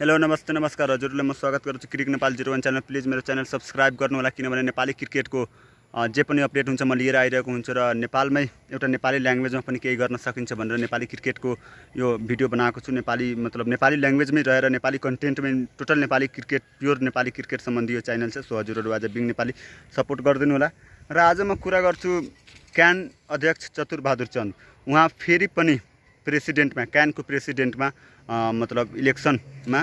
hello नमस्ते नमस्कार हजुरलाई म स्वागत गर्छु cricket Nepal zero one channel please मेरो च्यानल सब्सक्राइब गर्नु होला किनभने नेपाली क्रिकेटको जे पनि अपडेट हुन्छ म लिएर आइरहेको हुन्छु र नेपालमै एउटा नेपाली ल्याङ्ग्वेजमा पनि केही गर्न सकिन्छ भनेर नेपाली क्रिकेटको यो भिडियो बनाएको छु नेपाली मतलब नेपाली ल्याङ्ग्वेजमै रहेर नेपाली कन्टेन्टमै total Nepali cricket pure Nepali cricket सम्बन्धी यो च्यानल छ सो हजुरहरू आज बिङ नेपाली सपोर्ट गरिदिनु होला र आज म कुरा गर्छु क्यान अध्यक्ष चतुरबहादुर चन्द उहाँ फेरि पनि प्रेसिडेन्टमा क्यानको प्रेसिडेन्टमा मतलब इलेक्सनमा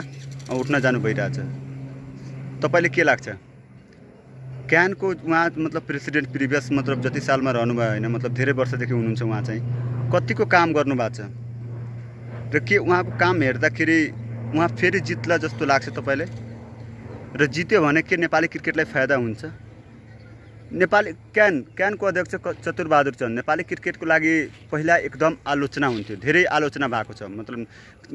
उठ्न जानु भइरहेछ तपाईँले के लाग्छ क्यानको उहाँ मतलब प्रेसिडेन्ट प्रिभियस मतलब जति सालमा रहनुभयो होइन मतलब धेरै वर्षदेखि हुनुहुन्छ उहाँ चाहिँ कतिको काम गर्नुभएको छ र के उहाँको काम हेर्दाखेरि उहाँ फेरि जित्ला जस्तो लाग्छ तपाईँले र जित्यो भने के नेपाली क्रिकेटलाई फाइदा हुन्छ नेपाली क्यान क्यानको अध्यक्ष चतुरबहादुर चन्द नेपाली क्रिकेटको लागि पहिला एकदम आलोचना हुन्थ्यो धेरै आलोचना भएको छ मतलब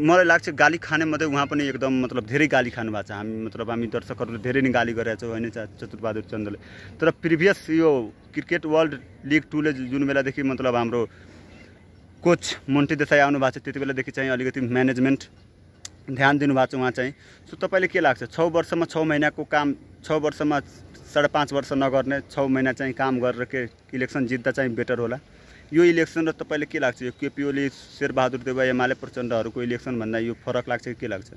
मलाई लाग्छ गाली खाने मात्रै उहाँ पनि एकदम मतलब धेरै गाली खानु छ हामी मतलब हामी दर्शकहरूले धेरै नै गाली गरेका छौँ होइन चतुरबहादुर चन्दले तर प्रिभियस यो क्रिकेट वर्ल्ड लिग टूले जुन बेलादेखि मतलब हाम्रो कोच मन्टी देसाई आउनु भएको छ त्यति बेलादेखि चाहिँ अलिकति म्यानेजमेन्ट ध्यान दिनुभएको छ उहाँ चाहिँ सो तपाईँले के लाग्छ छ वर्षमा छ महिनाको काम छ वर्षमा साढे पाँच वर्ष नगर्ने छ महिना चाहिँ काम गरेर के इलेक्सन जित्दा चाहिँ बेटर होला यो इलेक्सन र तपाईँले के लाग्छ यो केपिओली शेरबहादुर देव एमाले प्रचण्डहरूको भन्दा यो फरक लाग्छ के लाग्छ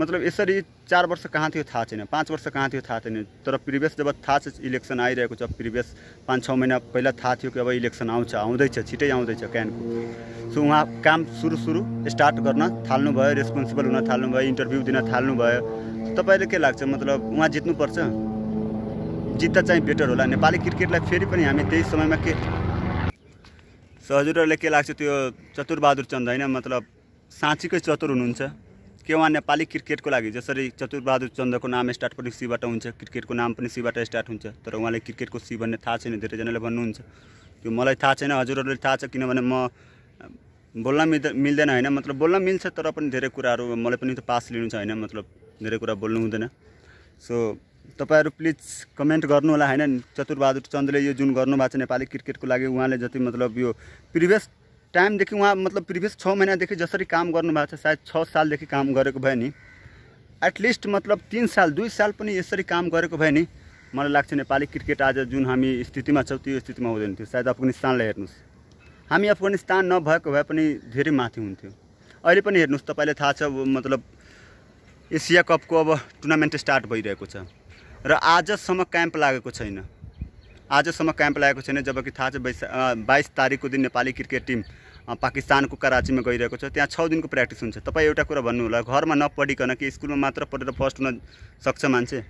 मतलब यसरी चार वर्ष कहाँ थियो थाहा छैन पाँच वर्ष कहाँ थियो थाहा थिएन तर प्रिभियस जब थाहा छ इलेक्सन आइरहेको छ प्रिभियस पाँच छ महिना पहिला थाहा थियो कि अब इलेक्सन आउँछ आउँदैछ छिटै आउँदैछ क्यानको सो उहाँ काम सुरु सुरु स्टार्ट गर्न थाल्नु भयो रेस्पोन्सिबल हुन थाल्नुभयो इन्टरभ्यू दिन थाल्नुभयो तपाईँले के लाग्छ मतलब उहाँ जित्नुपर्छ जित्दा चाहिँ बेटर होला नेपाली क्रिकेटलाई फेरि पनि हामी त्यही समयमा के सो के लाग्छ त्यो चतुरबहादुर चन्द होइन मतलब साँच्चीकै चतुर हुनुहुन्छ के उहाँ नेपाली क्रिकेटको लागि जसरी चतुरबहादुर चन्दको नाम स्टार्ट पनि सीबाट हुन्छ क्रिकेटको नाम पनि सीबाट स्टार्ट हुन्छ तर उहाँले क्रिकेटको सी भन्ने थाहा छैन धेरैजनाले भन्नुहुन्छ त्यो मलाई थाहा छैन हजुरहरूले थाहा छ किनभने म बोल्न मिल्द मिल्दैन होइन मतलब बोल्न मिल्छ तर पनि धेरै कुराहरू मलाई पनि त पास लिनु छ होइन मतलब धेरै कुरा बोल्नु हुँदैन सो तपाईँहरू प्लिज कमेन्ट गर्नु गर्नुहोला होइन चतुरबहादुर चन्दले यो जुन गर्नुभएको छ नेपाली क्रिकेटको लागि उहाँले जति मतलब यो प्रिभियस टाइमदेखि उहाँ मतलब प्रिभियस छ महिनादेखि जसरी काम गर्नुभएको छ सायद छ सालदेखि काम गरेको भए नि एटलिस्ट मतलब तिन साल दुई साल पनि यसरी काम गरेको भए नि मलाई लाग्छ नेपाली क्रिकेट आज जुन हामी स्थितिमा छौँ त्यो स्थितिमा हुँदैन थियो सायद अफगानिस्तानलाई हेर्नुहोस् हामी अफगानिस्तान नभएको भए पनि धेरै माथि हुन्थ्यो अहिले पनि हेर्नुहोस् तपाईँले थाहा छ मतलब एसिया कपको अब टुर्नामेन्ट स्टार्ट भइरहेको छ र आजसम्म क्याम्प लागेको छैन आजसम्म क्याम्प लागेको छैन जबकि थाहा छ बैसा बाइस तारिकको दिन नेपाली क्रिकेट टिम पाकिस्तानको कराचीमा गइरहेको छ त्यहाँ छ दिनको प्र्याक्टिस हुन्छ तपाईँ एउटा कुरा भन्नु होला घरमा नपढिकन कि स्कुलमा मात्र पढेर फर्स्ट हुन सक्छ मान्छे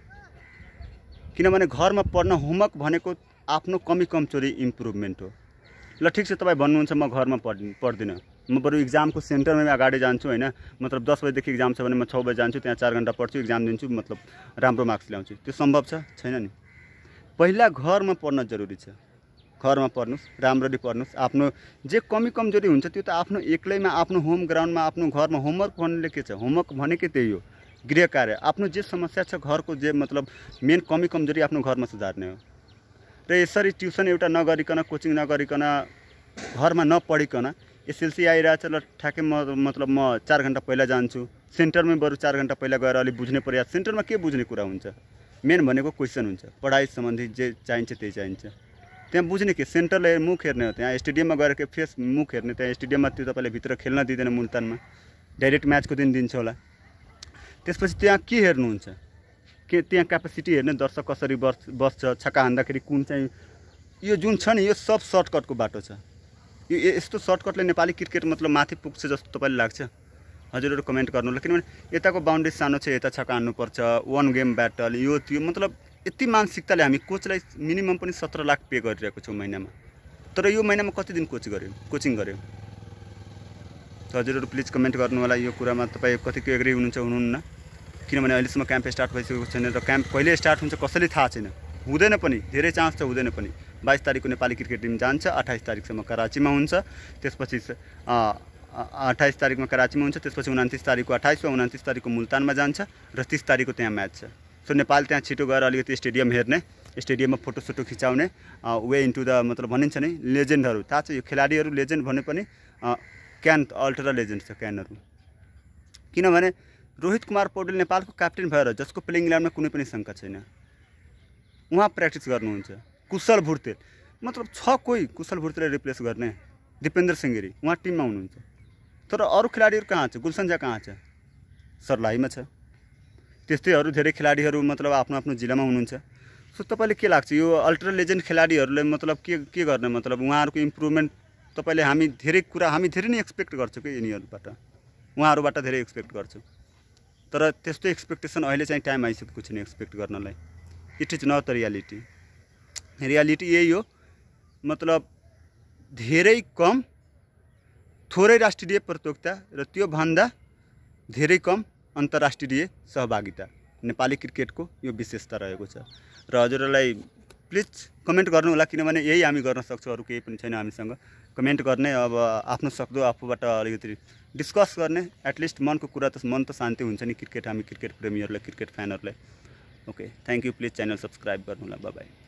किनभने घरमा पढ्न होमवर्क भनेको आफ्नो कमी कमजोरी इम्प्रुभमेन्ट हो ल ठिक छ तपाईँ भन्नुहुन्छ म घरमा पढ पढ्दिनँ म बरु इक्जामको सेन्टरमै अगाडि जान्छु होइन मतलब दस बजीदेखि इक्जाम छ भने म छ बजी जान्छु त्यहाँ चार घन्टा पढ्छु इक्जाम दिन्छु मतलब राम्रो मार्क्स ल्याउँछु त्यो सम्भव छ छैन नि पहिला घरमा पढ्न जरुरी छ घरमा पढ्नुहोस् राम्ररी पढ्नुहोस् आफ्नो जे कमी कमजोरी हुन्छ त्यो त आफ्नो एक्लैमा आफ्नो होम ग्राउन्डमा आफ्नो घरमा होमवर्क भन्ने के छ होमवर्क भनेकै त्यही हो गृह कार्य आफ्नो जे समस्या छ घरको जे मतलब मेन कमी कमजोरी आफ्नो घरमा सुधार्ने हो र यसरी ट्युसन एउटा नगरिकन कोचिङ नगरिकन घरमा नपढिकन एसएलसी आइरहेछ ल ठ्याक्कै म मतलब म चार घन्टा पहिला जान्छु सेन्टरमै बरु चार घन्टा पहिला गएर अलिक बुझ्ने प्रयास सेन्टरमा के बुझ्ने कुरा हुन्छ मेन भनेको क्वेसन हुन्छ पढाइ सम्बन्धी जे चाहिन्छ त्यही चाहिन्छ त्यहाँ बुझ्ने के सेन्टरले मुख हेर्ने हो त्यहाँ स्टेडियममा गएर के फेस मुख हेर्ने त्यहाँ स्टेडियममा त्यो तपाईँले भित्र खेल्न दिँदैन मुल्तानमा डाइरेक्ट म्याचको दिन दिन्छ होला त्यसपछि त्यहाँ के हेर्नुहुन्छ के त्यहाँ क्यापेसिटी हेर्ने दर्शक कसरी बस् बस्छ छक्का हान्दाखेरि कुन चाहिँ यो जुन छ नि यो सब सर्टकटको बाटो छ यो यस्तो सर्टकटले नेपाली क्रिकेट मतलब माथि पुग्छ जस्तो तपाईँले लाग्छ हजुरहरू कमेन्ट गर्नु होला किनभने यताको बााउन्ड्री सानो छ यता छक्का हान्नुपर्छ वान गेम ब्याटल यो त्यो मतलब यति मानसिकताले हामी कोचलाई मिनिमम पनि सत्र लाख पे गरिरहेको छौँ महिनामा तर यो महिनामा कति दिन कोच गऱ्यौँ कोचिङ गऱ्यौँ हजुरहरू प्लिज कमेन्ट गर्नु होला यो कुरामा तपाईँ कतिको एग्री हुनुहुन्छ हुनुहुन्न किनभने अहिलेसम्म क्याम्प स्टार्ट भइसकेको छैन र क्याम्प कहिले स्टार्ट हुन्छ कसैले थाहा छैन हुँदैन पनि धेरै चान्स त हुँदैन पनि बाइस तारिकको नेपाली क्रिकेट टिम जान्छ अठाइस तारिकसम्म कराचीमा हुन्छ त्यसपछि अठाइस तारिकमा कराचीमा हुन्छ त्यसपछि उनातिस तारिकको अठाइस वा उनातिस तारिकको मुल्तानमा जान्छ र तिस तारिकको त्यहाँ म्याच छ सो नेपाल त्यहाँ छिटो गएर अलिकति स्टेडियम हेर्ने स्टेडियममा फोटोसोटो खिचाउने वे इन्टु द मतलब भनिन्छ नि लेजेन्डहरू थाहा छ यो खेलाडीहरू लेजेन्ड भने पनि क्यान अल्ट्रा लेजेन्ड छ क्यानहरू किनभने रोहित कुमार पौडेल नेपालको क्याप्टेन भएर जसको प्लेइङ इलेभेनमा कुनै पनि शङ्का छैन उहाँ प्र्याक्टिस गर्नुहुन्छ कुशल भुर्तेल मतलब छ कोही कुशल भुर्तेललाई रिप्लेस गर्ने दिपेन्द्र सिङ्गेरी उहाँ टिममा हुनुहुन्छ तर अरू खेलाडीहरू कहाँ छ गुलसन झा कहाँ छ सर्लाहीमा छ त्यस्तै अरू धेरै खेलाडीहरू मतलब आफ्नो आफ्नो जिल्लामा हुनुहुन्छ सो तपाईँले के लाग्छ यो अल्ट्रा लेजेन्ड खेलाडीहरूले मतलब के के गर्ने मतलब उहाँहरूको इम्प्रुभमेन्ट तपाईँले हामी धेरै कुरा हामी धेरै नै एक्सपेक्ट गर्छौँ कि यिनीहरूबाट उहाँहरूबाट धेरै एक्सपेक्ट गर्छौँ तर त्यस्तो एक्सपेक्टेसन अहिले चाहिँ टाइम आइसक्यो कुछ नै एक्सपेक्ट गर्नलाई it is not reality reality यही हो मतलब धेरै कम थोरै राष्ट्रिय प्रतियोगिता र त्योभन्दा धेरै कम अन्तर्राष्ट्रिय सहभागिता नेपाली क्रिकेटको यो विशेषता रहेको छ र हजुरहरूलाई प्लिज कमेन्ट गर्नु होला किनभने यही हामी गर्न सक्छौँ अरू केही पनि छैन हामीसँग कमेन्ट गर्ने अब आफ्नो सक्दो आफूबाट अलिकति डिस्कस गर्ने एटलिस्ट मनको कुरा त मन त शान्ति हुन्छ नि क्रिकेट हामी क्रिकेट प्रेमीहरूलाई क्रिकेट फ्यानहरूलाई okay thank you please channel subscribe गर्नुहोला बाबाई